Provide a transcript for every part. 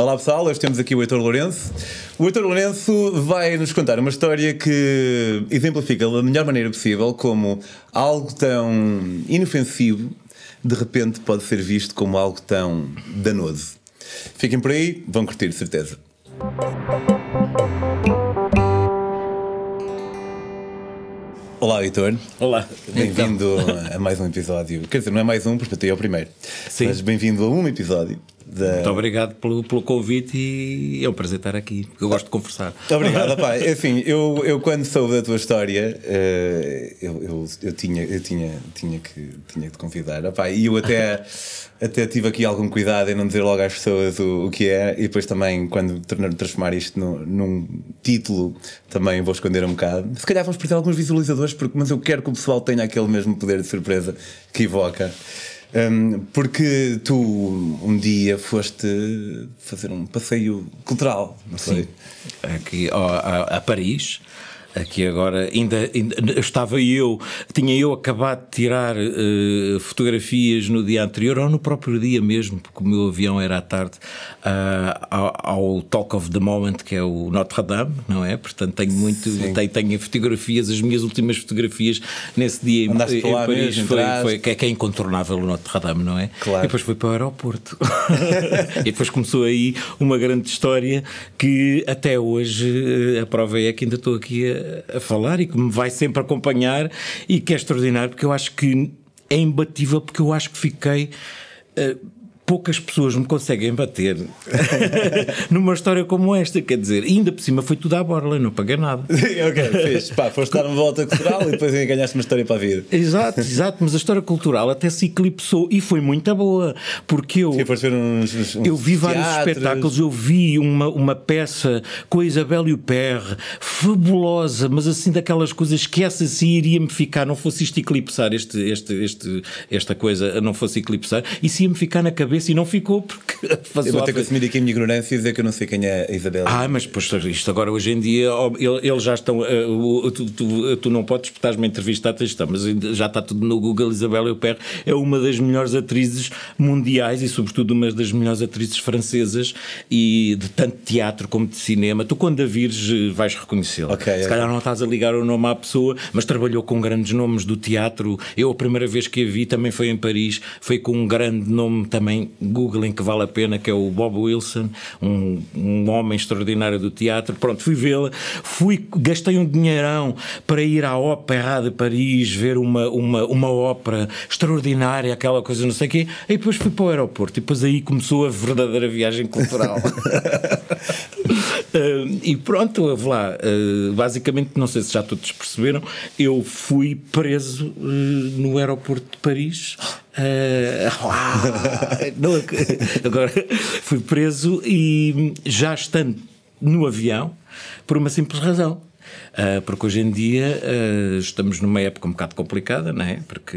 Olá pessoal, hoje temos aqui o Heitor Lourenço. O Heitor Lourenço vai nos contar uma história que exemplifica da melhor maneira possível como algo tão inofensivo de repente pode ser visto como algo tão danoso. Fiquem por aí, vão curtir de certeza. Olá, Heitor. Olá. Bem-vindo então. a mais um episódio. Quer dizer, não é mais um, porque até é o primeiro. Sim. Mas bem-vindo a um episódio da... Muito obrigado pelo, pelo convite e eu apresentar estar aqui. Eu gosto de conversar. Obrigado, pai. É assim, eu, eu quando soube da tua história, eh, eu, eu, eu, tinha, eu tinha, tinha, que, tinha que te convidar. Opá, e eu até, até tive aqui algum cuidado em não dizer logo às pessoas o, o que é, e depois também, quando transformar isto no, num título, também vou esconder um bocado. Se calhar vamos perder alguns visualizadores, porque, mas eu quero que o pessoal tenha aquele mesmo poder de surpresa que evoca. Um, porque tu um dia foste fazer um passeio cultural, não sei? Aqui, ó, a, a Paris Aqui agora, ainda, ainda estava eu, tinha eu acabado de tirar uh, fotografias no dia anterior ou no próprio dia mesmo, porque o meu avião era à tarde, uh, ao, ao, Talk of the Moment, que é o Notre Dame, não é? Portanto, tenho muito, tenho, tenho fotografias, as minhas últimas fotografias nesse dia em, em Paris, mesmo, foi, foi, é que é incontornável o Notre Dame, não é? Claro. E depois foi para o aeroporto. e depois começou aí uma grande história que até hoje eh, a prova é que ainda estou aqui a a, falar e que me vai sempre acompanhar e que é extraordinário, porque eu acho que é imbatível, porque eu acho que fiquei. Uh, poucas pessoas me conseguem bater numa história como esta, quer dizer, ainda por cima foi tudo à borla, não paguei nada. ok, fiz. Pá, foste dar uma volta cultural e depois ganhaste uma história para a vida. Exato, exato, mas a história cultural até se eclipsou e foi muito boa, porque eu. Sim, uns, uns, eu vi vários teatros. espetáculos, eu vi uma, uma peça com a Isabel e o Perre, fabulosa, mas assim daquelas coisas que essa se iria-me ficar, não fosse isto eclipsar, este, este, este, esta coisa não fosse eclipsar, se ia-me ficar na cabeça isso assim e não ficou porque Eu vou ter que assumir aqui a minha ignorância e dizer que eu não sei quem é a Isabela. Ah, mas pois, isto agora hoje em dia, eles já estão. Eh, tu, tu, tu não podes, estás-me a entrevistar, está, mas já está tudo no Google. Isabela Euper é uma das melhores atrizes mundiais e, sobretudo, uma das melhores atrizes francesas e de tanto teatro como de cinema. Tu, quando a vires, eh, vais reconhecê-la. Okay, Se é. calhar não estás a ligar o nome à pessoa, mas trabalhou com grandes nomes do teatro. Eu, a primeira vez que a vi, também foi em Paris, foi com um grande nome também googlem que vale a pena, que é o Bob Wilson, um, um homem extraordinário do teatro. Pronto, fui vê-la, fui, gastei um dinheirão para ir à Ópera de Paris ver uma, uma, uma ópera extraordinária, aquela coisa não sei o quê, e depois fui para o aeroporto e depois aí começou a verdadeira viagem cultural. Eh, e pronto, vou lá. Eh, basicamente, não sei se já todos perceberam, eu fui preso eh, no aeroporto de Paris. Uh, não, agora fui preso e já estando no avião por uma simples razão ah, porque hoje em dia ah, estamos numa época um bocado complicada, não é? Porque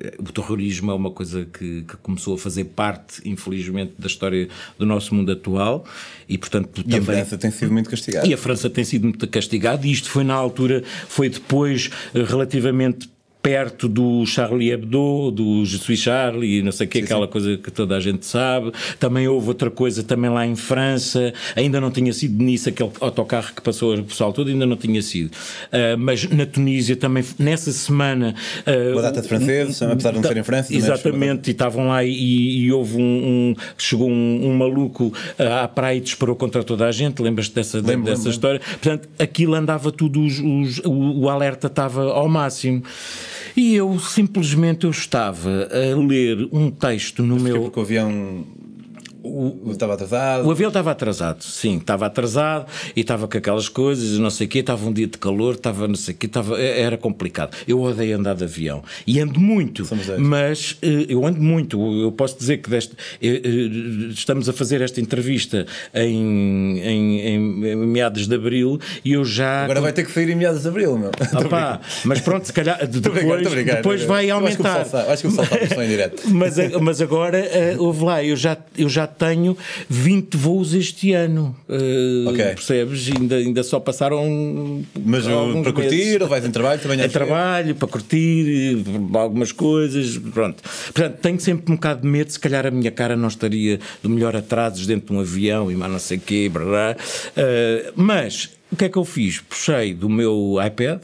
eh, o terrorismo é uma coisa que, que começou a fazer parte, infelizmente, da história do nosso mundo atual e, portanto, e também... a França tem sido muito castigada. E a França tem sido muito castigada e isto foi na altura, foi depois eh, relativamente perto do Charlie Hebdo, do Je Charlie, não sei o que, aquela sim. coisa que toda a gente sabe. Também houve outra coisa também lá em França, ainda não tinha sido nisso, aquele autocarro que passou o pessoal todo, ainda não tinha sido. Uh, mas na Tunísia também, nessa semana... Uh, Uma data de franceses, apesar de não em França. É Exatamente, e estavam lá e, e houve um, um, chegou um, um maluco ah, à praia e disparou contra toda a gente, lembras-te dessa, lembro, dessa lembro. história? Portanto, aquilo andava tudo, os, os, o, o alerta estava ao máximo. E eu simplesmente eu estava a ler um texto no meu. Porque havia um, o, estava atrasado. O avião estava atrasado, sim, estava atrasado e estava com aquelas coisas, não sei o quê, estava um dia de calor, estava não sei o quê, estava, é, era complicado. Eu odeio andar de avião e ando muito, mas eh, eu ando muito. Eu posso dizer que deste, eh, eh, estamos a fazer esta entrevista em, em, em, em meados de abril e eu já. Agora vai ter que sair em meados de abril, meu. Opa, ah, mas pronto, se calhar depois, obrigado, depois vai aumentar. Eu acho que o pessoal está em direto. Mas, mas agora, houve lá, eu já. Eu já tenho 20 voos este ano. Uh, okay. Percebes? Ainda, ainda só passaram. Mas eh, para curtir, meses. ou vais em trabalho também? Em é trabalho, para curtir, eh, algumas coisas, pronto. Portanto, tenho sempre um bocado de medo, se calhar a minha cara não estaria do melhor atrasos dentro de um avião e mais não sei o quê, Uh, mas o que é que eu fiz? Puxei do meu iPad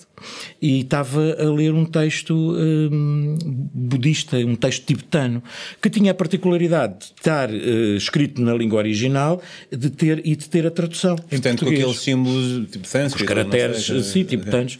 e estava a ler um texto um, budista, um texto tibetano, que tinha a particularidade de estar uh, escrito na língua original de ter, e de ter a tradução. Entendo com aqueles símbolos tibetanos, tipo Os caracteres, sei, sim, eh, tibetanos.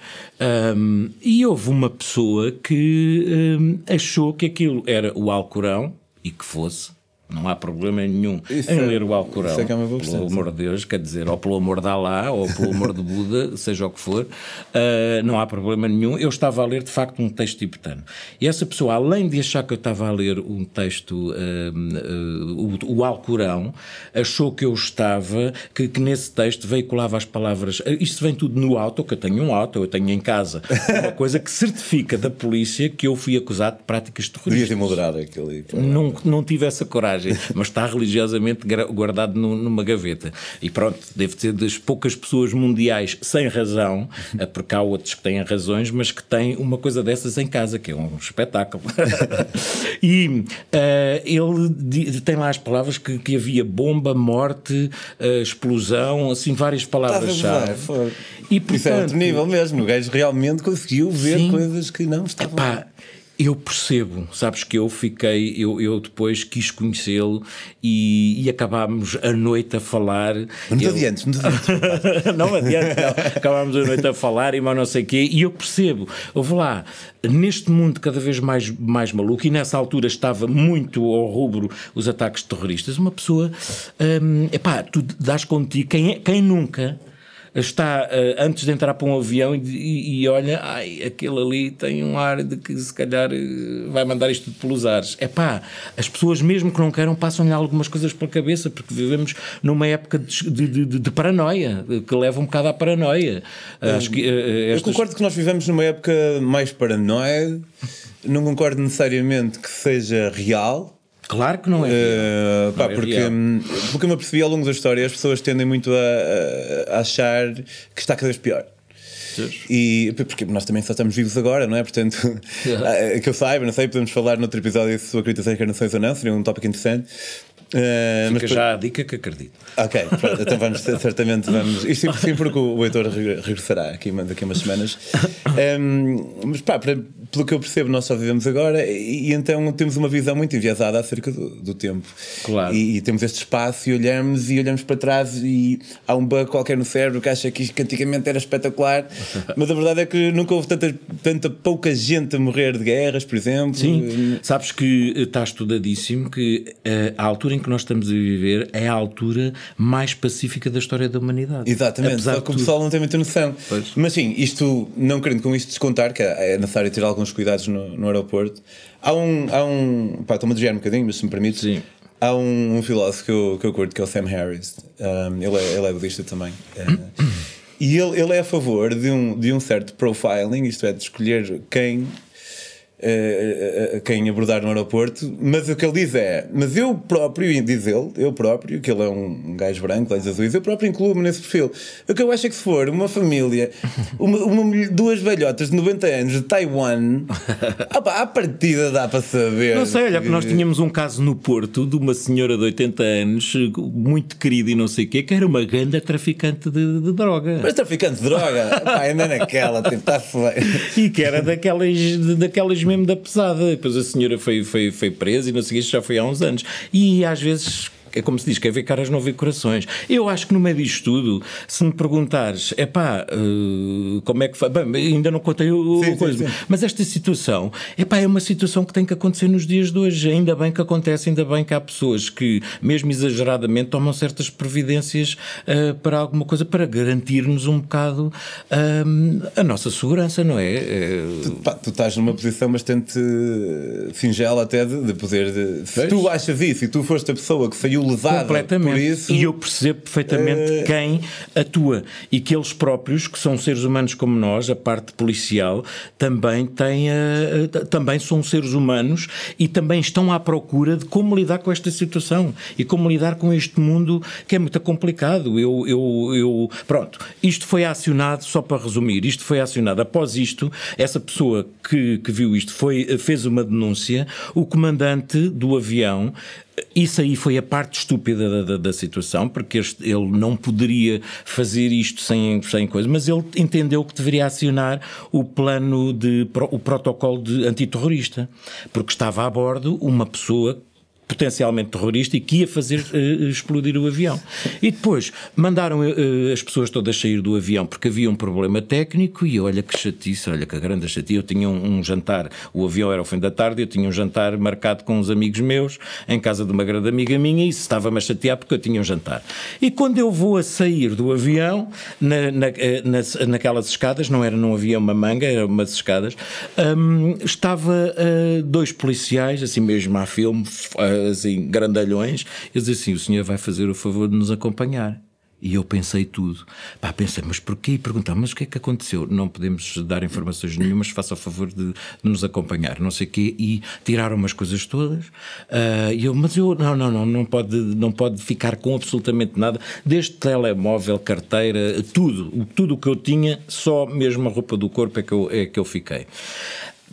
Um, e houve uma pessoa que um, achou que aquilo era o Alcorão e que fosse não há problema nenhum isso em é- ler o Alcorão. É é pelo questão, amor de Deus, quer dizer, ou pelo amor de Alá, ou pelo amor de Buda, seja o que for, uh, não há problema nenhum. Eu estava a ler, de facto, um texto tibetano. E essa pessoa, além de achar que eu estava a ler um texto, uh, uh, o, o Alcorão, achou que eu estava, que, que, nesse texto veiculava as palavras. Isto vem tudo no auto, que eu tenho um auto, eu tenho em casa. Uma coisa que certifica da polícia que eu fui acusado de práticas terroristas. Devias ter moderado aquele. Não, não tive essa coragem mensagem, mas está religiosamente guardado no, numa gaveta. E pronto, deve ser das poucas pessoas mundiais sem razão, eh, porque há outros que têm razões, mas que têm uma coisa dessas em casa, que é um espetáculo. e uh, ele tem lá as palavras que, que havia bomba, morte, uh, explosão, assim, várias palavras-chave. E portanto, Isso é outro nível mesmo. O gajo realmente conseguiu ver sim, coisas que não estavam. Epá, eu percebo, sabes que eu fiquei, eu, eu depois quis conhecê-lo e, e, acabámos a noite a falar. Não adiante, eu... adiante, não não adiante, não. acabámos a noite a falar e mais não sei o quê, e eu percebo, eu vou lá, neste mundo cada vez mais, mais maluco, e nessa altura estava muito ao rubro os ataques terroristas, uma pessoa, hum, epá, tu dás contigo, quem, é, quem nunca está uh, antes de entrar para um avião e, e, e, olha, ai, aquele ali tem um ar de que se calhar eh, vai mandar isto pelos ares. É pá, as pessoas mesmo que não queiram passam-lhe algumas coisas pela cabeça, porque vivemos numa época de, de, de, de paranoia, eh, que leva um bocado à paranoia. Acho que, uh, estas... Eu concordo que nós vivemos numa época mais paranoia, não concordo necessariamente que seja real Claro que não é. Uh, pá, não é porque, real. porque eu me apercebi ao longo da história, as pessoas tendem muito a, a achar que está cada vez pior. E porque nós também só estamos vivos agora, não é? Portanto, yeah. É que eu saiba, não sei, podemos falar noutro episódio se a acredita é em encarnações ou não, seria um tópico interessante. Uh, Fica mas... já a dica que acredito. Ok, pronto, então vamos, certamente vamos. Isto sim, porque o, Heitor regressará aqui daqui a umas semanas. Um, mas pá, para, pelo que eu percebo, nós só vivemos agora e, e então temos uma visão muito enviesada acerca do, do tempo. Claro. E, e, temos este espaço e olhamos e olhamos para trás e há um bug qualquer no cérebro que acha que que antigamente era espetacular, mas a verdade é que nunca houve tanta, tanta pouca gente a morrer de guerras, por exemplo. Sim, e... sabes que está eh, estudadíssimo que uh, eh, a altura em em que nós estamos a viver é a altura mais pacífica da história da humanidade. Exatamente, Apesar só que o pessoal não tem muita noção. Pois. Mas sim, isto, não querendo com isto descontar, que é necessário ter alguns cuidados no, no aeroporto, há um. Há um pá, estou-me a desviar um bocadinho, mas se me permite. Sim. Há um, um, filósofo que eu, que eu curto, que é o Sam Harris. Um, ele, é, ele é budista também. É, e ele, ele é a favor de um, de um certo profiling, isto é, de escolher quem a eh, eh, quem abordar no aeroporto, mas o que ele diz é, mas eu próprio, diz ele, eu próprio, que ele é um, gajo branco, olhos azuis, eu próprio incluo-me nesse perfil. O que eu acho é que se for uma família, uma, uma duas velhotas de 90 anos de Taiwan, opa, à partida dá para saber. Não sei, olha, que... nós tínhamos um caso no Porto de uma senhora de 80 anos, muito querida e não sei o quê, que era uma grande traficante de, de droga. Mas traficante de droga? Pá, ainda naquela, tipo, está-se bem. E que era daquelas, daquelas mesmo da pesada. Depois a senhora foi, foi, foi presa e não sei já foi há uns anos. E às vezes é como se diz, quer ver caras não vê corações. Eu acho que no meio disto tudo, se me perguntares, é pá, uh, eh, como é que faz? Bem, ainda não contei o, sim, coisa, sim, sim. mas esta situação, é pá, é uma situação que tem que acontecer nos dias de hoje. Ainda bem que acontece, ainda bem que há pessoas que, mesmo exageradamente, tomam certas providências uh, para alguma coisa, para garantir-nos um bocado uh, a nossa segurança, não é? Tu, pá, tá, tu, estás numa posição bastante singela até de, de poder. De, se tu achas isso e tu foste a pessoa que saiu Completamente. Por isso, e eu percebo perfeitamente uh... quem atua e que eles próprios, que são seres humanos como nós, a parte policial, também, têm, uh, também são seres humanos e também estão à procura de como lidar com esta situação e como lidar com este mundo que é muito complicado. Eu, eu, eu, pronto, isto foi acionado, só para resumir, isto foi acionado. Após isto, essa pessoa que, que viu isto foi, fez uma denúncia. O comandante do avião isso aí foi a parte estúpida da, da, da situação, porque este, ele não poderia fazer isto sem, sem coisa, mas ele entendeu que deveria acionar o plano de o protocolo de antiterrorista, porque estava a bordo uma pessoa potencialmente terrorista e que ia fazer uh, explodir o avião. E depois mandaram uh, as pessoas todas sair do avião porque havia um problema técnico e olha que chatice, olha que grande chatice. Eu tinha um, um jantar, o avião era ao fim da tarde, eu tinha um jantar marcado com uns amigos meus em casa de uma grande amiga minha e estava-me a chatear porque eu tinha um jantar. E quando eu vou a sair do avião, na, na, na naquelas escadas, não era num avião uma manga, eram umas escadas, um, estava uh, dois policiais, assim mesmo a filme, uh, assim, grandalhões, eles dizem assim: o senhor vai fazer o favor de nos acompanhar. E eu pensei tudo. Pá, pensei, mas porquê? E perguntava, mas o que é que aconteceu? Não podemos dar informações nenhumas, faça o favor de, de, nos acompanhar, não sei o quê. E tiraram umas coisas todas. Uh, e eu, mas eu, não, não, não, não pode, não pode ficar com absolutamente nada, desde telemóvel, carteira, tudo. Tudo o que eu tinha, só mesmo a roupa do corpo é que eu, é que eu fiquei.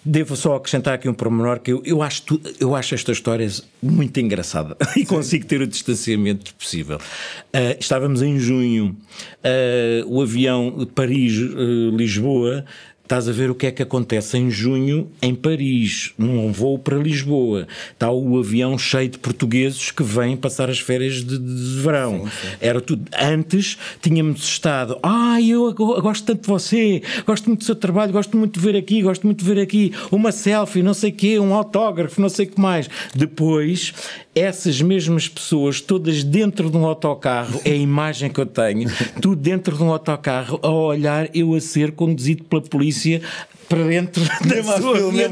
Devo só acrescentar aqui um pormenor que eu, eu, acho, tu, eu acho esta história muito engraçada e Sim. consigo ter o distanciamento possível. Uh, estávamos em junho, uh, o avião Paris-Lisboa eh, Estás a ver o que é que acontece em junho em Paris, num voo para Lisboa. Está o avião cheio de portugueses que vêm passar as férias de, de verão. Sim, sim. Era tudo. Antes tínhamos estado, ah, eu gosto tanto de você, gosto muito do seu trabalho, gosto muito de ver aqui, gosto muito de ver aqui, uma selfie, não sei o quê, um autógrafo, não sei o que mais. Depois essas mesmas pessoas todas dentro de um autocarro, é a imagem que eu tenho, tu dentro de um autocarro a olhar eu a ser conduzido pela polícia para dentro da sua filme,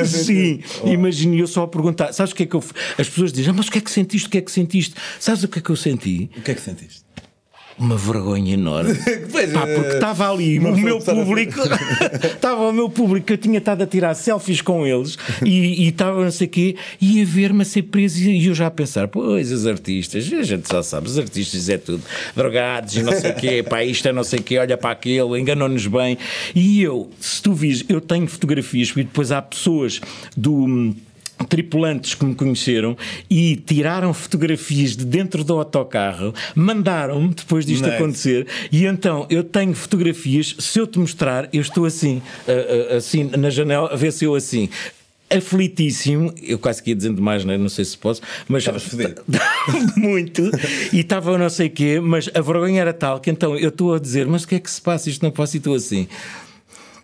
assim, a Sim, oh. imagine eu só a perguntar, sabes o que é que eu... As pessoas dizem, ah, mas o que é que sentiste, o que é que sentiste? Sabes o que é que eu senti? O que é que sentiste? uma vergonha enorme. pois, Pá, porque estava eh, ali o meu público, estava assim. o meu público que eu tinha estado a tirar selfies com eles e estava não sei o quê, e a ver-me a ser preso e eu já a pensar, pois os artistas, a gente só sabe, os artistas é tudo, drogados e não sei o quê, pá, isto é não sei o quê, olha para aquilo, enganou-nos bem. E eu, se tu vis, eu tenho fotografias e depois há pessoas do hum, tripulantes que me conheceram e tiraram fotografias de dentro do autocarro, mandaram-me depois disto nice. acontecer e então eu tenho fotografias, se eu te mostrar, eu estou assim, eh, eh, assim na janela, a ver se eu assim aflitíssimo, eu quase que ia dizendo mais, né? não sei se posso, mas muito, e estava não sei o quê, mas a vergonha era tal que então eu estou a dizer, mas o que é que se passa? Isto não posso e estou assim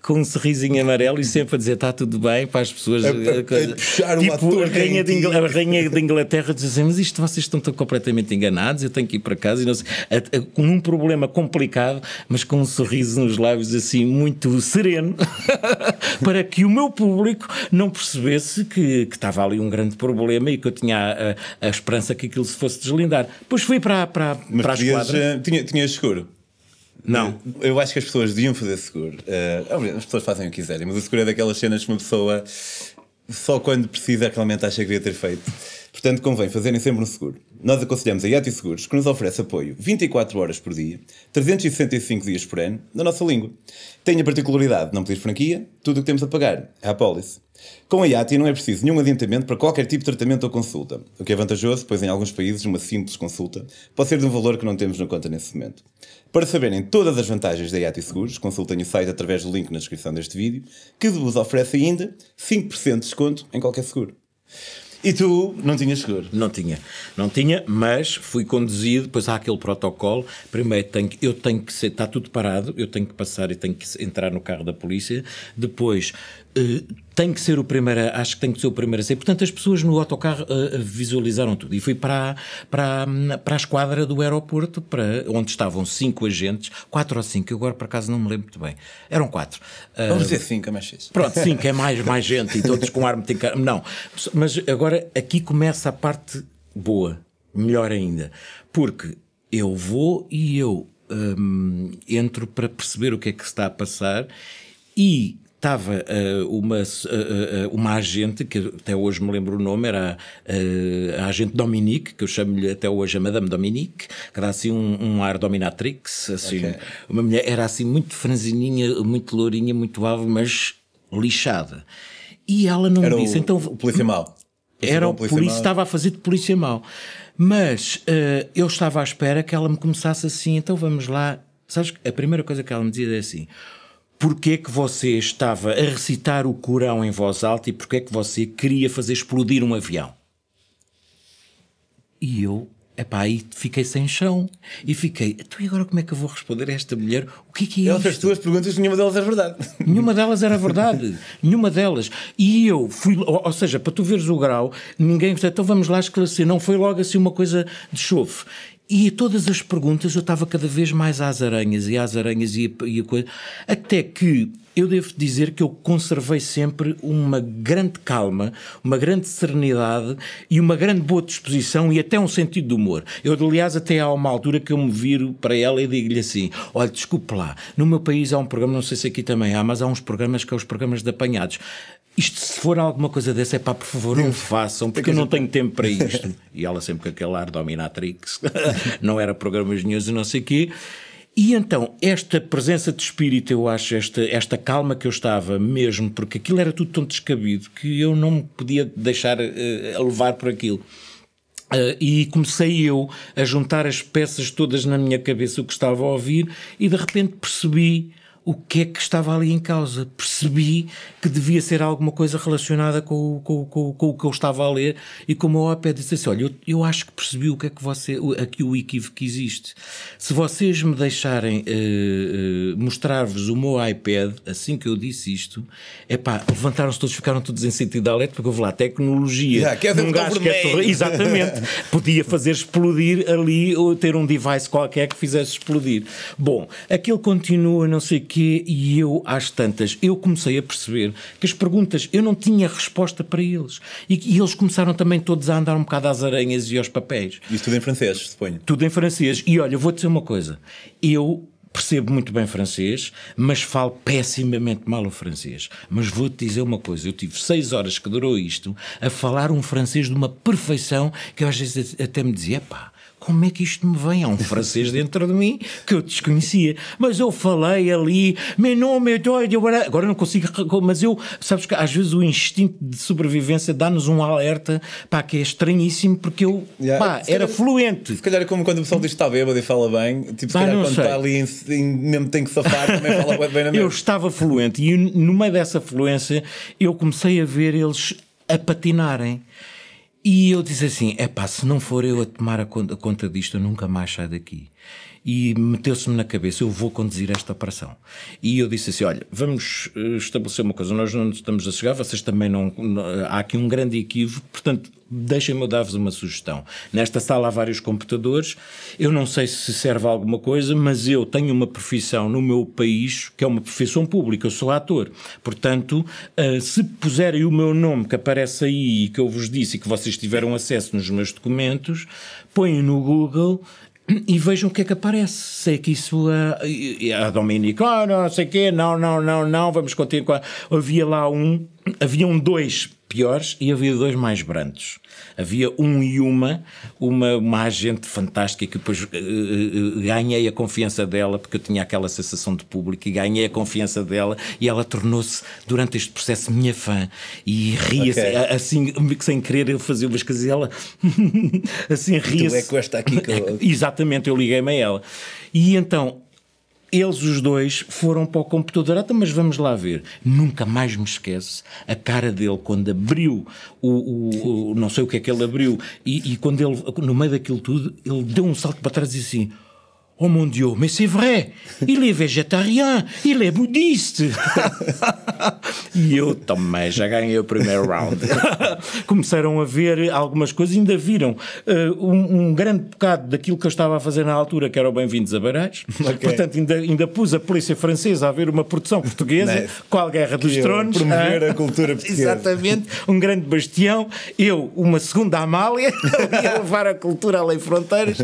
com um sorrisinho amarelo e sempre a dizer está tudo bem para as pessoas. A, eh, a, a puxar tipo, a rainha, de Inglaterra, a rainha Inglaterra diz assim, mas isto vocês estão tão completamente enganados, eu tenho que ir para casa e não sei. com um problema complicado, mas com um sorriso nos lábios assim muito sereno, para que o meu público não percebesse que, que estava ali um grande problema e que eu tinha a, a esperança que aquilo se fosse deslindar. Depois fui para, para, mas para as quadras. Eh, tinha, tinha seguro? Não, eu acho que as pessoas deviam fazer seguro. Uh, as pessoas fazem o que quiserem, mas o seguro é daquelas cenas que uma pessoa só quando precisa é realmente acha que devia ter feito. Portanto, convém fazerem sempre um seguro. Nós aconselhamos a Yati Seguros, que nos oferece apoio 24 horas por dia, 365 dias por ano, na nossa língua. Tem a particularidade de não pedir franquia, tudo o que temos a pagar é a pólice. Com a Yati não é preciso nenhum adiantamento para qualquer tipo de tratamento ou consulta, o que é vantajoso, pois em alguns países uma simples consulta pode ser de um valor que não temos na conta nesse momento. Para saberem todas as vantagens da Yati Seguros, consultem o site através do link na descrição deste vídeo, que vos oferece ainda 5% de desconto em qualquer seguro. E tu não tinhas seguro? Não tinha. Não tinha, mas fui conduzido, pois há aquele protocolo. Primeiro tenho, eu tenho que ser, está tudo parado, eu tenho que passar e tenho que entrar no carro da polícia. Depois eh, tem que ser o primeiro, acho que tem que ser o primeiro a ser Portanto, as pessoas no autocarro uh, visualizaram tudo. E fui para, para, para a esquadra do aeroporto, para, onde estavam cinco agentes, quatro ou cinco, eu agora por acaso não me lembro muito bem. Eram quatro. Uh, Vamos dizer cinco, é mais isso. Pronto, cinco é mais, mais gente e todos com arma de Não, mas agora aqui começa a parte boa, melhor ainda. Porque eu vou e eu um, entro para perceber o que é que se está a passar e estava uh, uma, uh, uma agente, que até hoje me lembro o nome, era uh, a agente Dominique, que eu chamo-lhe até hoje a Madame Dominique, que dá assim um, um ar dominatrix, assim, okay. uma mulher, era assim muito franzininha, muito lourinha, muito alvo, mas lixada. E ela não era disse, então o, então... o polícia mau. Era o polícia, estava a fazer de polícia mau. Mas eu estava à espera que ela me começasse assim, então vamos lá. Sabes, a primeira coisa que ela me dizia é assim porquê que você estava a recitar o Corão em voz alta e porquê que você queria fazer explodir um avião. E eu, epá, aí fiquei sem chão e fiquei, então e agora como é que eu vou responder a esta mulher? O que é que é Ela isto? fez duas perguntas, nenhuma delas é verdade. Nenhuma delas era verdade, nenhuma delas. E eu fui, ou, ou seja, para tu veres o grau, ninguém, então vamos lá esclarecer, não foi logo assim uma coisa de chove. E todas as perguntas eu estava cada vez mais às aranhas e às aranhas e a, e a coisa. Até que eu devo dizer que eu conservei sempre uma grande calma, uma grande serenidade e uma grande boa disposição e até um sentido de humor. Eu, aliás, até há uma altura que eu me viro para ela e digo-lhe assim: olha, desculpe lá, no meu país há um programa, não sei se aqui também há, mas há uns programas que são é os programas de apanhados. Isto, se for alguma coisa dessa, é pá, por favor, não façam, porque eu não tenho tempo para isto. E ela sempre com aquele ar dominatrix, não era programas nenhum e não sei o quê. E então, esta presença de espírito, eu acho, esta, esta calma que eu estava mesmo, porque aquilo era tudo tão descabido que eu não me podia deixar uh, levar por aquilo. Uh, e comecei eu a juntar as peças todas na minha cabeça, o que estava a ouvir, e de repente percebi o que é que estava ali em causa. Percebi que devia ser alguma coisa relacionada com, com, com, com o que eu estava a ler e como a iPad disse assim, olha, eu, eu, acho que percebi o que é que você, aqui o equívoco que existe. Se vocês me deixarem uh, uh, mostrar-vos o meu iPad, assim que eu disse isto, é pá, levantaram-se todos, ficaram todos em sentido alerta, porque eu vou lá, tecnologia, yeah, um gajo que é torre, exatamente, podia fazer explodir ali ou ter um device qualquer que fizesse explodir. Bom, aquilo continua, não sei porquê e eu, às tantas, eu comecei a perceber que as perguntas, eu não tinha resposta para eles. E, e eles começaram também todos a andar um bocado às aranhas e aos papéis. Isso tudo em francês, suponho. Tudo em francês. E olha, vou te dizer uma coisa. Eu percebo muito bem francês, mas falo pessimamente mal o francês. Mas vou-te dizer uma coisa: eu tive seis horas que durou isto a falar um francês de uma perfeição que eu às vezes até me dizia, pá, como é que isto me vem? Há um francês dentro de mim que eu desconhecia. Mas eu falei ali, meu nome é doido, agora não consigo. Mas eu, sabes que às vezes o instinto de sobrevivência dá-nos um alerta, pá, que é estranhíssimo, porque eu, yeah. pá, era fluente. Se calhar é como quando o pessoal diz que está bêbado e fala bem, tipo, se ah, calhar quando sei. está ali em, em, mesmo tem que safar, também fala bem na mesma. Eu estava fluente e no meio dessa fluência eu comecei a ver eles a patinarem. E eu disse assim: é pá, se não for eu a tomar a conta, a conta disto, eu nunca mais saio daqui e meteu-se-me na cabeça, eu vou conduzir esta operação. E eu disse assim, olha, vamos eh, estabelecer uma coisa, nós não estamos a chegar, vocês também não, não há aqui um grande equívoco, portanto, deixem-me dar-vos uma sugestão. Nesta sala há vários computadores, eu não sei se serve a alguma coisa, mas eu tenho uma profissão no meu país que é uma profissão pública, eu sou ator. Portanto, eh, se puserem o meu nome que aparece aí e que eu vos disse e que vocês tiveram acesso nos meus documentos, põem no Google e vejam o que é que aparece. Sei que isso ah, a, a Dominic, oh não sei o quê, não, não, não, não, vamos continuar. Havia lá um haviam dois piores e havia dois mais brandos. Havia um e uma, uma, uma agente fantástica que depois uh, uh, ganhei a confiança dela, porque eu tinha aquela sensação de público, e ganhei a confiança dela, e ela tornou-se, durante este processo, minha fã. E ria-se, okay. assim, sem querer, eu fazia umas coisas e ela, assim, ria-se. Tu é que esta aqui é que eu... Exatamente, eu liguei-me a ela. E então, eles os dois foram para o computador, ah, então, mas vamos lá ver. Nunca mais me esquece a cara dele quando abriu o, o, o não sei o que é que ele abriu, e, e quando ele, no meio daquilo tudo, ele deu um salto para trás e disse assim Oh mon Dieu, mais c'est vrai, il est végétarien, ele é budista. e eu também, já ganhei o primeiro round. Começaram a ver algumas coisas, ainda viram uh, um, um, grande bocado daquilo que eu estava a fazer na altura, que era o Bem-vindos a Barais. Okay. Portanto, ainda, ainda pus a polícia francesa a ver uma produção portuguesa, qual né? a Guerra que dos é Tronos. Promover ah, a cultura portuguesa. Exatamente, um grande bastião. Eu, uma segunda Amália, a levar a cultura além fronteiras.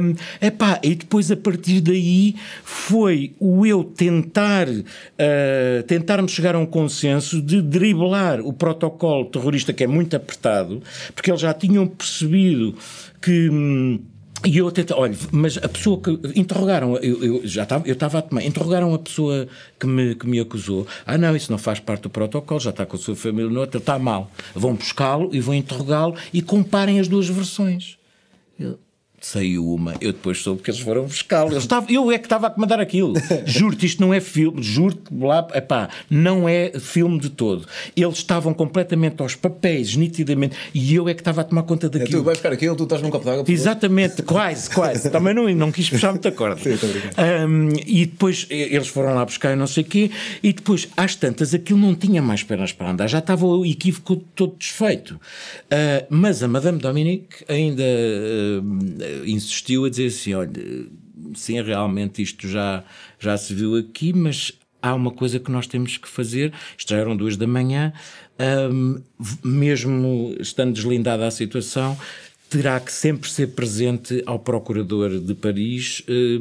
Um, epá, e depois, a partir daí, foi o eu tentar, uh, tentarmos chegar a um consenso de driblar o protocolo terrorista, que é muito apertado, porque eles já tinham percebido que. Hum, e eu até, olha, mas a pessoa que interrogaram, eu, eu já estava, eu estava a tomar, interrogaram a pessoa que me, que me acusou. Ah, não, isso não faz parte do protocolo, já está com a sua família no outro, está mal. Vão buscá-lo e vão interrogá-lo e comparem as duas versões. Eu, saiu uma. Eu depois soube que eles foram buscar Eu, estava, eu é que estava a comandar aquilo. Juro-te, isto não é filme. Juro-te, lá, epá, não é filme de todo. Eles estavam completamente aos papéis, nitidamente, e eu é que estava a tomar conta daquilo. É, tu vais ficar aquilo, tu estás num copo água. Exatamente, quase, quase. Também não, não quis puxar muita corda. Sim, um, e depois eles foram lá buscar eu não sei o quê, e depois, às tantas, aquilo não tinha mais pernas para andar. Já estava o equívoco todo desfeito. Uh, mas a Madame Dominique ainda... Uh, insistiu a dizer assim: olha, sim, realmente isto já, já se viu aqui, mas há uma coisa que nós temos que fazer. Isto já eram duas da manhã, um, mesmo estando deslindada a situação, terá que sempre ser presente ao procurador de Paris eh,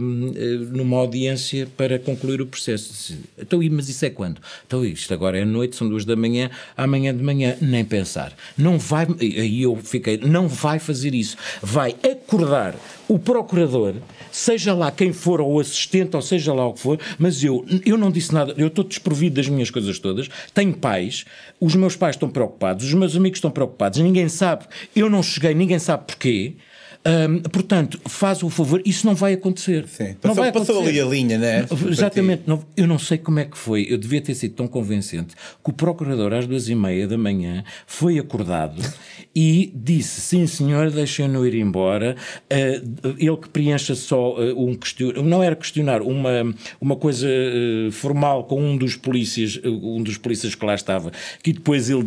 numa audiência para concluir o processo. Então, mas isso é quando? Então, isto agora é noite, são duas da manhã, amanhã de manhã, nem pensar. Não vai, aí eu fiquei, não vai fazer isso. Vai acordar o procurador, seja lá quem for, ou assistente, ou seja lá o que for, mas eu, eu não disse nada, eu estou desprovido das minhas coisas todas, tenho pais, os meus pais estão preocupados, os meus amigos estão preocupados, ninguém sabe, eu não cheguei, ninguém sabe sabe porquê. Um, portanto, faz o favor, isso não vai acontecer. Sim, passou, não vai acontecer. passou ali a linha, né? Exatamente. Não, eu não sei como é que foi, eu devia ter sido tão convincente que o procurador, às duas e meia da manhã, foi acordado e disse: Sim, senhor, deixem-no ir embora. Uh, ele que preencha só uh, um questionário, não era questionar, uma, uma coisa uh, formal com um dos polícias, um dos polícias que lá estava, que depois ele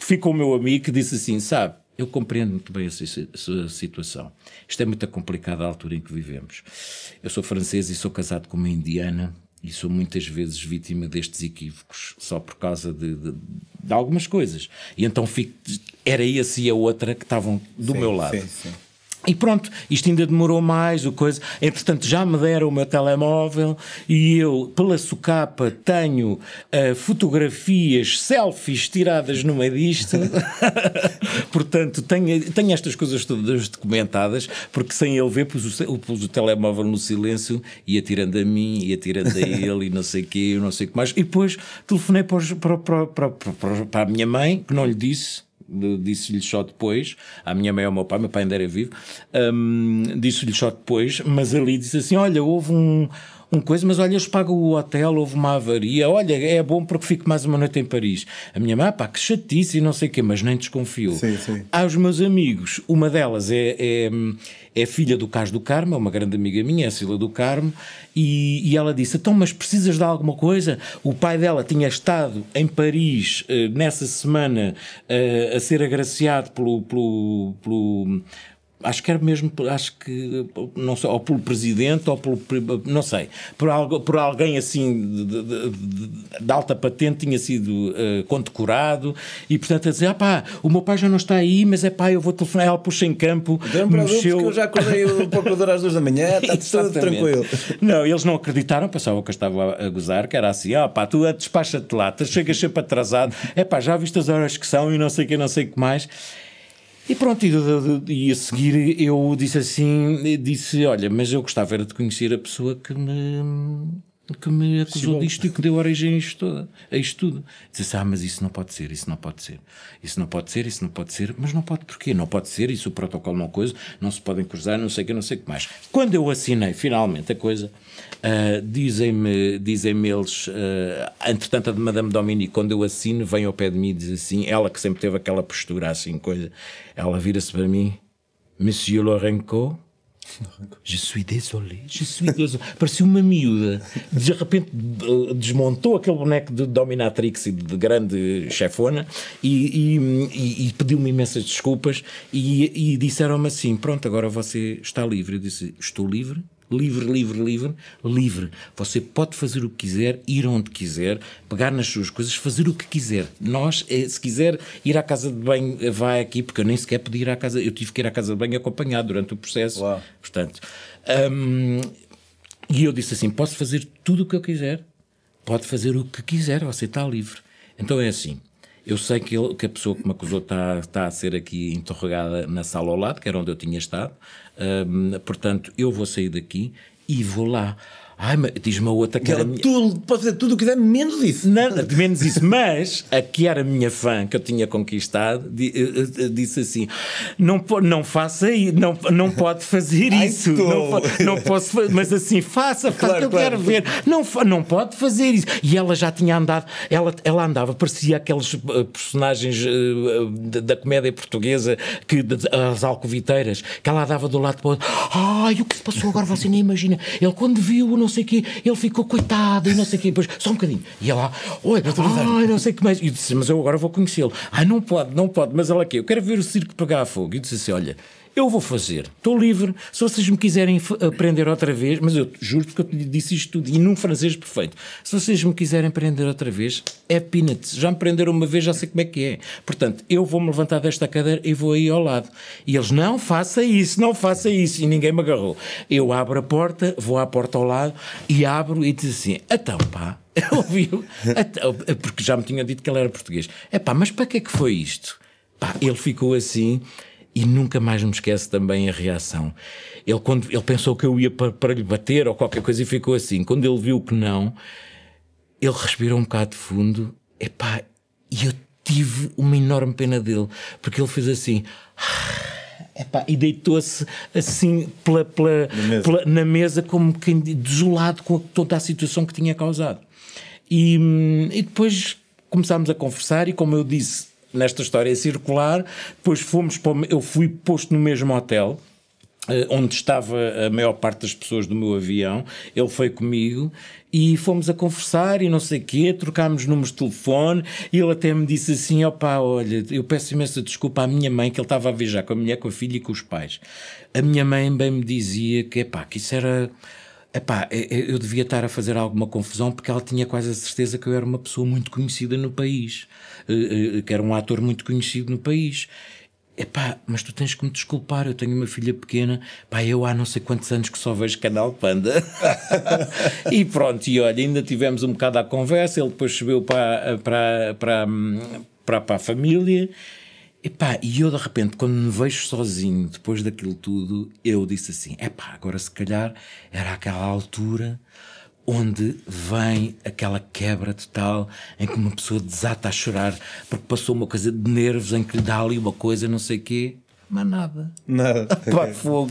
ficou o meu amigo que disse assim: Sabe eu compreendo muito bem essa, sua situação. Isto é muito complicado a altura em que vivemos. Eu sou francês e sou casado com uma indiana e sou muitas vezes vítima destes equívocos só por causa de, de, de algumas coisas. E então fico, era esse e a outra que estavam do sim, meu lado. Sim, sim. E pronto, isto ainda demorou mais, o coisa. Entretanto, é, já me deram o meu telemóvel e eu, pela socapa, tenho uh, fotografias, selfies tiradas numa disto. Portanto, tenho, tenho estas coisas todas documentadas, porque sem ele ver, pus o, pus o telemóvel no silêncio, e tirando a mim, e tirando a ele e não sei o quê, não sei o que mais. E depois telefonei para, os, para, para, para a minha mãe, que não lhe disse disse-lhe só depois, à minha mãe e ao meu pai, meu pai ainda era vivo, um, disse-lhe só depois, mas ali disse assim: Olha, houve um, um coisa, mas olha, eles pagam o hotel, houve uma avaria, olha, é bom porque fico mais uma noite em Paris. A minha mãe, ah, pá, que chatice e não sei o quê, mas nem desconfiou. Sim, sim. Aos meus amigos, uma delas é, é, é filha do Cás do Carmo, é uma grande amiga minha, é a Sila do Carmo, e, e, ela disse, então, mas precisas de alguma coisa? O pai dela tinha estado em Paris eh, nessa semana eh, a ser agraciado pelo, pelo, pelo acho que era mesmo, acho que, não sei, ou pelo presidente, ou pelo, não sei, por, algo, por alguém assim de, de, de, de alta patente tinha sido uh, condecorado e, portanto, a dizer, ah pá, o meu pai já não está aí, mas é pá, eu vou telefonar, ela puxa em campo, Dembra mexeu... Porque eu já acordei o procurador às duas da manhã, está tudo tranquilo. Não, eles não acreditaram, pensavam que eu estava a gozar, que era assim, ah pá, tu despacha-te lá, tu chegas sempre atrasado, é pá, já viste as horas que são e não sei o que, não sei o que mais... E pronto, e, e, a seguir eu disse assim: disse, olha, mas eu gostava era de conhecer a pessoa que me que me acusou disto e que deu origem a isto, toda, a isto tudo. Disse assim, ah, mas isso não pode ser, isso não pode ser, isso não pode ser, isso não pode ser, mas não pode porquê? Não pode ser, isso o protocolo não coisa, não se podem cruzar, não sei o que, não sei o que mais. Quando eu assinei finalmente a coisa, uh, dizem-me dizem eles, uh, entretanto a de Madame Dominique, quando eu assino, vem ao pé de mim e diz assim, ela que sempre teve aquela postura assim, coisa, ela vira-se para mim, Monsieur Lorenco, Je suis désolé, je suis désolé. Parecia uma miúda. De repente eh, desmontou aquele boneco de dominatrix e de grande chefona e, e, e pediu-me imensas desculpas e, e disseram-me assim, pronto, agora você está livre. Eu disse, estou livre? livre, livre, livre, livre. Você pode fazer o que quiser, ir onde quiser, pegar nas suas coisas, fazer o que quiser. Nós, eh, se quiser ir à casa de banho, eh, vai aqui, porque eu nem sequer podia ir à casa, eu tive que ir à casa de banho acompanhado durante o processo. Uau. Portanto, hum, e eu disse assim: posso fazer tudo o que eu quiser, pode fazer o que quiser, você está livre. Então é assim. Eu sei que, ele, que, a pessoa que me acusou está, está a ser aqui interrogada na sala ao lado, que era onde eu tinha estado. Um, portanto, eu vou sair daqui e vou lá. Ai, diz-me a outra que era. Minha... Tudo, pode fazer tudo o que quiser, menos isso. Nada, menos isso. Mas a que era minha fã, que eu tinha conquistado, eh, eh, eh, disse assim: não, não faça isso, não, não pode fazer Ai, isso. Não, não, posso mas assim, faça, faça, claro, eu claro. quero ver. Não, não pode fazer isso. E ela já tinha andado, ela, ela andava, parecia aqueles personagens da comédia portuguesa, que, as alcoviteiras, que ela andava do lado para o outro. Ai, o que se passou agora, você nem imagina. Ele, quando viu, não sei o quê, ele ficou coitado e não sei o quê. Depois, só um bocadinho. E ela, oi, ai, não sei o que mais. E disse, mas eu agora vou conhecê-lo. Ah, não pode, não pode, mas ela aqui, eu quero ver o circo pegar a fogo. E disse assim, olha, eu vou fazer, estou livre, se vocês me quiserem aprender outra vez, mas eu juro que eu disse isto tudo, e num francês perfeito, se vocês me quiserem aprender outra vez, é peanuts, já me prenderam uma vez, já sei como é que é. Portanto, eu vou-me levantar desta cadeira e vou aí ao lado. E eles, não faça isso, não faça isso, e ninguém me agarrou. Eu abro a porta, vou à porta ao lado, e abro e diz assim, então pá, ouviu? Então, porque já me tinham dito que ele era português. É pá, mas para que é que foi isto? Pá, ele ficou assim e nunca mais me esquece também a reação. Ele, quando, ele pensou que eu ia para, para lhe bater ou qualquer coisa e ficou assim. Quando ele viu que não, ele respirou um bocado de fundo. Epá, e eu tive uma enorme pena dele, porque ele fez assim. Epá, e deitou-se assim pela, pela, na, mesa. Pela, na mesa como quem desolado com toda a situação que tinha causado. E, hum, e depois começámos a conversar, e como eu disse, nesta história circular. Depois fomos para, eu fui posto no mesmo hotel eh, onde estava a maior parte das pessoas do meu avião, ele foi comigo e fomos a conversar e não sei o quê, trocámos números de telefone e ele até me disse assim, opá, olha, eu peço imensa desculpa à minha mãe que ele estava a viajar com a mulher, com a filha e com os pais. A minha mãe bem me dizia que, epá, que isso era Epá, é, é, eu devia estar a fazer alguma confusão porque ela tinha quase a certeza que eu era uma pessoa muito conhecida no país, eh, eh, que era um ator muito conhecido no país. Epá, mas tu tens que me desculpar, eu tenho uma filha pequena, pá, eu há não sei quantos anos que só vejo Canal Panda. e pronto, e olha, ainda tivemos um bocado à conversa, ele depois subiu para, para, para, hum, para, para a família Epá, e eu de repente, quando me vejo sozinho depois daquilo tudo, eu disse assim: epá, agora se calhar era aquela altura onde vem aquela quebra total em que uma pessoa desata a chorar porque passou uma coisa de nervos, em que lhe dá ali uma coisa, não sei o quê mas nada. Nada. Pá, fogo.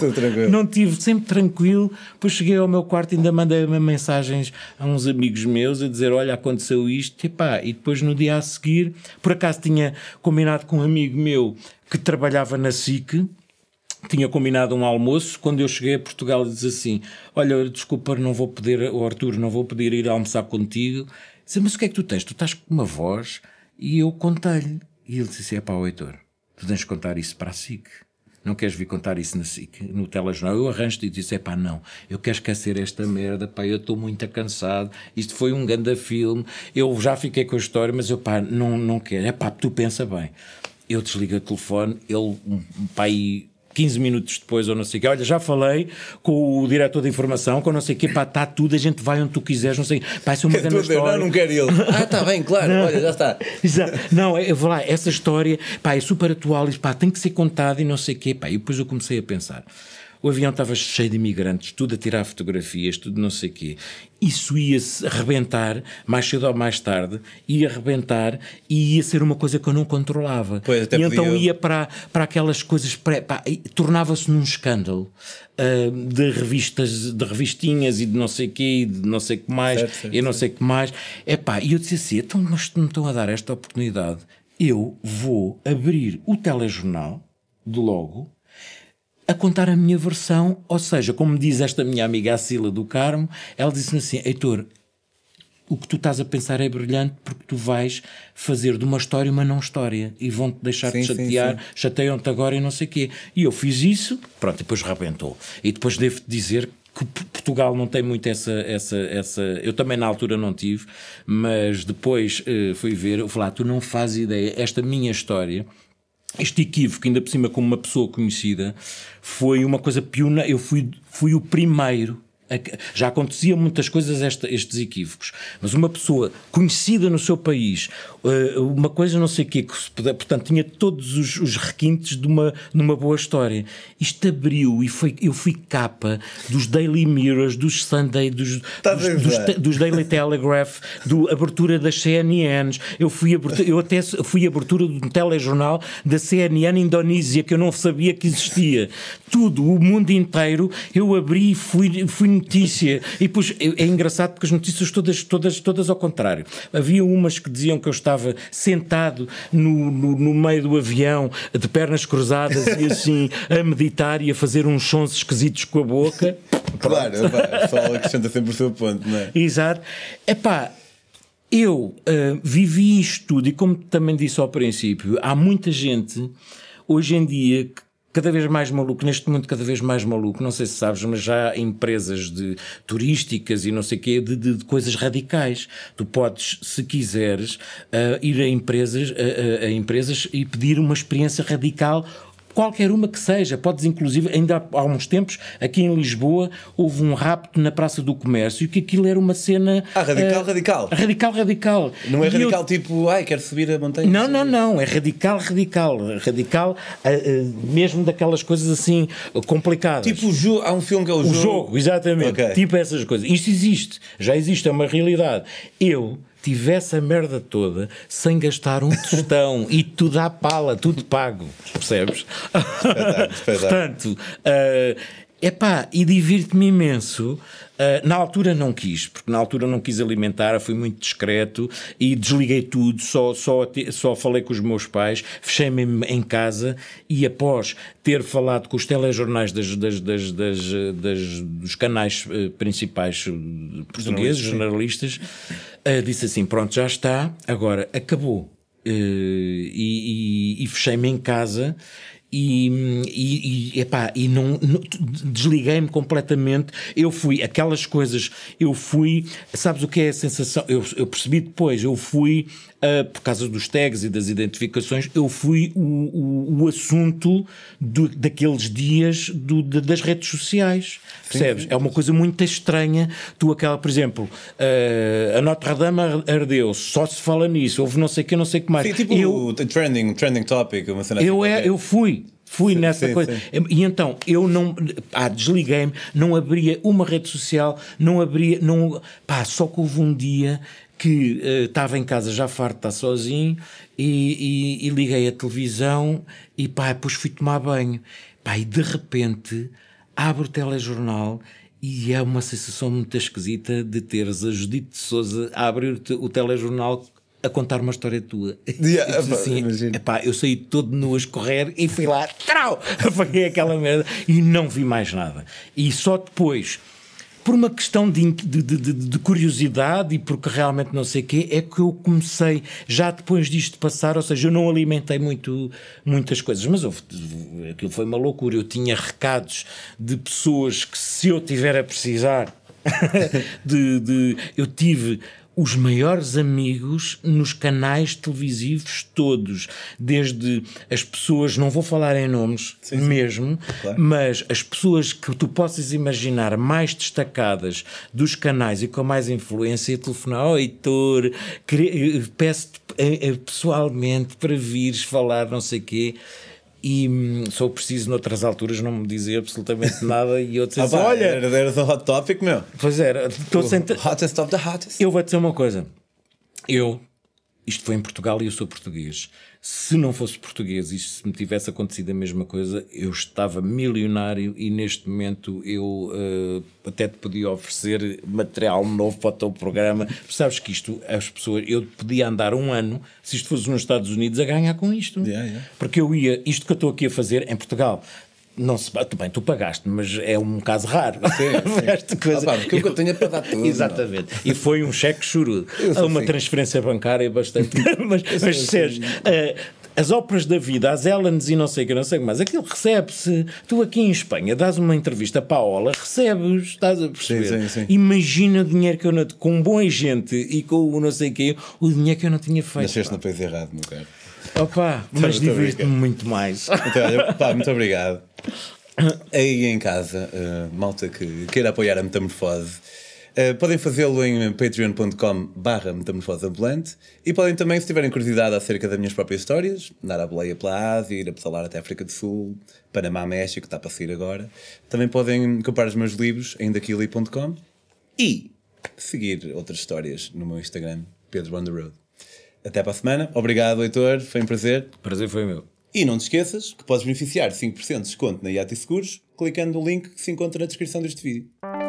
Não tive, sempre tranquilo. Depois cheguei ao meu quarto e ainda mandei mensagens a uns amigos meus a dizer: Olha, aconteceu isto. E, pá, e depois no dia a seguir, por acaso tinha combinado com um amigo meu que trabalhava na SIC. Tinha combinado um almoço. Quando eu cheguei a Portugal, ele diz assim: Olha, desculpa, não vou poder, o Arthur, não vou poder ir almoçar contigo. Dizia, mas o que é que tu tens? Tu estás com uma voz. E eu contei-lhe. E ele disse: É assim, pá, Heitor, tu tens de contar isso para a SIC. Não queres vir contar isso na SIC, no telejornal? Eu arranjo-te e disse: é pá, não, eu quero esquecer esta merda, pá, eu estou muito cansado, isto foi um grande filme, eu já fiquei com a história, mas eu, pá, não, não quero, é pá, tu pensa bem. Eu desligo o telefone, ele, pai, 15 minutos depois ou não sei o quê, olha, já falei com o diretor de informação, com não sei o quê, pá, está tudo, a gente vai onde tu quiseres, não sei, pá, isso é uma grande história. Não, não quero ele. ah, está bem, claro, não, olha, já está. Exato. Não, eu vou lá, essa história, pá, é super atual, e, pá, tem que ser contada e não sei o quê, pá, e depois eu comecei a pensar, o avião estava cheio de imigrantes, tudo a tirar fotografias, tudo não sei o quê. Isso ia-se arrebentar, mais cedo ou mais tarde, ia arrebentar e ia ser uma coisa que eu não controlava. Pois, até e então podia... então ia para, para aquelas coisas, tornava-se num escândalo uh, de revistas, de revistinhas e de não sei o quê, de não sei o que mais, certo, certo, e não sei o que mais. Epá, e eu disse assim, então mas me estão a dar esta oportunidade, eu vou abrir o telejornal de Logo, a contar a minha versão, ou seja, como diz esta minha amiga Sila do Carmo, ela disse-me assim: Heitor, o que tu estás a pensar é brilhante porque tu vais fazer de uma história uma não história e vão-te deixar sim, te chatear, chateiam-te agora e não sei o quê. E eu fiz isso, pronto, depois rebentou. E depois devo-te dizer que Portugal não tem muito essa, essa, essa. Eu também na altura não tive, mas depois uh, fui ver, eu falei, ah, tu não fazes ideia, esta minha história este equívoco, ainda por cima como uma pessoa conhecida, foi uma coisa pioneira. Eu fui, fui o primeiro já aconteciam muitas coisas esta, estes equívocos, mas uma pessoa conhecida no seu país, eh, uma coisa não sei o quê, que se puder, portanto tinha todos os, os, requintes de uma, numa boa história. Isto abriu e foi, eu fui capa dos Daily Mirrors, dos Sunday, dos, tá dos, dos, dos, Daily Telegraph, do abertura das CNNs, eu, fui abertura, eu até fui abertura de um telejornal da CNN Indonésia, que eu não sabia que existia. Tudo, o mundo inteiro, eu abri e fui, fui notícia. E pois é, é, engraçado porque as notícias todas, todas, todas ao contrário. Havia umas que diziam que eu estava sentado no, no, no meio do avião, de pernas cruzadas e assim, a meditar e a fazer uns sons esquisitos com a boca. Claro, é o pessoal acrescenta sempre o seu ponto, não é? Exato. Epá, eu uh, vivi isto tudo e como também disse ao princípio, há muita gente hoje em dia que cada vez mais maluco, neste mundo cada vez mais maluco, não sei se sabes, mas já há empresas de turísticas e não sei o quê, de, de, de, coisas radicais. Tu podes, se quiseres, uh, ir a empresas, a empresas e pedir uma experiência radical qualquer uma que seja, podes inclusive, ainda há, uns tempos, aqui em Lisboa, houve um rapto na Praça do Comércio, que aquilo era uma cena... Ah, radical, uh, radical. Radical, radical. Não é e radical eu... tipo, ai, quero subir a montanha. Não, não, não, é radical, radical. Radical, uh, uh, mesmo daquelas coisas assim complicadas. Tipo o jogo, há um filme que é o, o jogo. O jogo, exatamente. Okay. Tipo essas coisas. Isto existe, já existe, é uma realidade. Eu tivesse a merda toda sem gastar um tostão e tudo à pala, tudo pago, percebes? Portanto, uh, epá, e divirto-me imenso. Uh, na altura não quis, porque na altura não quis alimentar, fui muito discreto e desliguei tudo, só, só, só falei com os meus pais, fechei-me em casa e após ter falado com os telejornais das, das, das, das dos canais eh, principais portugueses, jornalistas eh, disse assim: pronto, já está, agora acabou. Uh, e, e, e fechei-me em casa e, e, e, epá, e não, não desliguei-me completamente. Eu fui, aquelas coisas, eu fui, sabes o que é a sensação? Eu, eu percebi depois, eu fui uh, por causa dos tags e das identificações, eu fui o, o, o assunto do, daqueles dias do, de, das redes sociais. Sim, percebes? Sim. É uma coisa muito estranha. Tu, aquela, por exemplo, uh, a Notre Dame ardeu, só se fala nisso, houve não sei o que, não sei o que mais. Sim, tipo eu, o trending, trending topic, uma cena eu, assim é, eu fui. Fui sim, nessa sim, coisa. Sim. E então, eu não. Ah, desliguei-me, não abria uma rede social, não abria. Não, pá, só que houve um dia que uh, estava em casa já farto está sozinho e, e, e, liguei a televisão e pá, depois fui tomar banho. Pá, e de repente abro o telejornal e é uma sensação muito esquisita de teres a Judite de Souza a abrir o telejornal a contar uma história tua. Yeah, assim, epá, eu saí todo nu a escorrer e fui lá, trau, apaguei aquela merda e não vi mais nada. E só depois por uma questão de, de, de, de, curiosidade e porque realmente não sei o quê, é que eu comecei, já depois disto passar, ou seja, eu não alimentei muito, muitas coisas, mas houve, aquilo foi uma loucura. Eu tinha recados de pessoas que, se eu tiver a precisar, de, eu tive os maiores amigos nos canais televisivos todos, desde as pessoas, não vou falar em nomes sim, mesmo, sim. Claro. mas as pessoas que tu possas imaginar mais destacadas dos canais e com mais influência, telefonar ao Heitor, eh, peço-te eh, eh, pessoalmente para vires falar não sei o quê e hum, sou preciso noutras alturas não me dizer absolutamente nada e eu disse, ah, olha, era, era do hot topic meu. Pois era, estou sentado. Hottest of the hottest. Eu vou dizer uma coisa. Eu isto foi em Portugal e eu sou português. Se não fosse português e se me tivesse acontecido a mesma coisa, eu estava milionário e neste momento eu uh, até te podia oferecer material novo para o teu programa. Sabes que isto, as pessoas, eu podia andar um ano, se isto fosse nos Estados Unidos, a ganhar com isto. Yeah, yeah. Porque eu ia, isto que eu estou aqui a fazer em Portugal, não se, tu, bem, tu pagaste, mas é um caso raro. Sim, sim. coisa. Ah, pá, porque eu, eu tenho para dar tudo. Exatamente. Não. E foi um cheque churudo. a uma assim. transferência bancária bastante grande, mas, mas assim. uh, as óperas da vida, as Elans e não sei o que, não sei o que mais, aquilo recebe-se. Tu aqui em Espanha dás uma entrevista para a Ola, recebes, estás a perceber? Sim, sim, sim. Imagina o dinheiro que eu não. Com um bom agente e com o não sei o que, o dinheiro que eu não tinha feito. Nasceste no país errado, meu caro. Opa, tá, mas divirto-me muito mais. Então, olha, pá, muito obrigado. Aí em casa, uh, malta que queira apoiar a metamorfose. Uh, podem fazê-lo em patreon.com barra metamorfoseambulante e podem também, se tiverem curiosidade acerca das minhas próprias histórias, dar a boleia pela Ásia, ir a pedalar até a África do Sul, Panamá, México, está para sair agora. Também podem comprar os meus livros em daquili.com e seguir outras histórias no meu Instagram, Pedro on the Road. Até para a semana. Obrigado, Heitor. Foi um prazer. Prazer foi meu. E não te esqueças que podes beneficiar de 5% de desconto na IAT Seguros clicando no link que se encontra na descrição deste vídeo.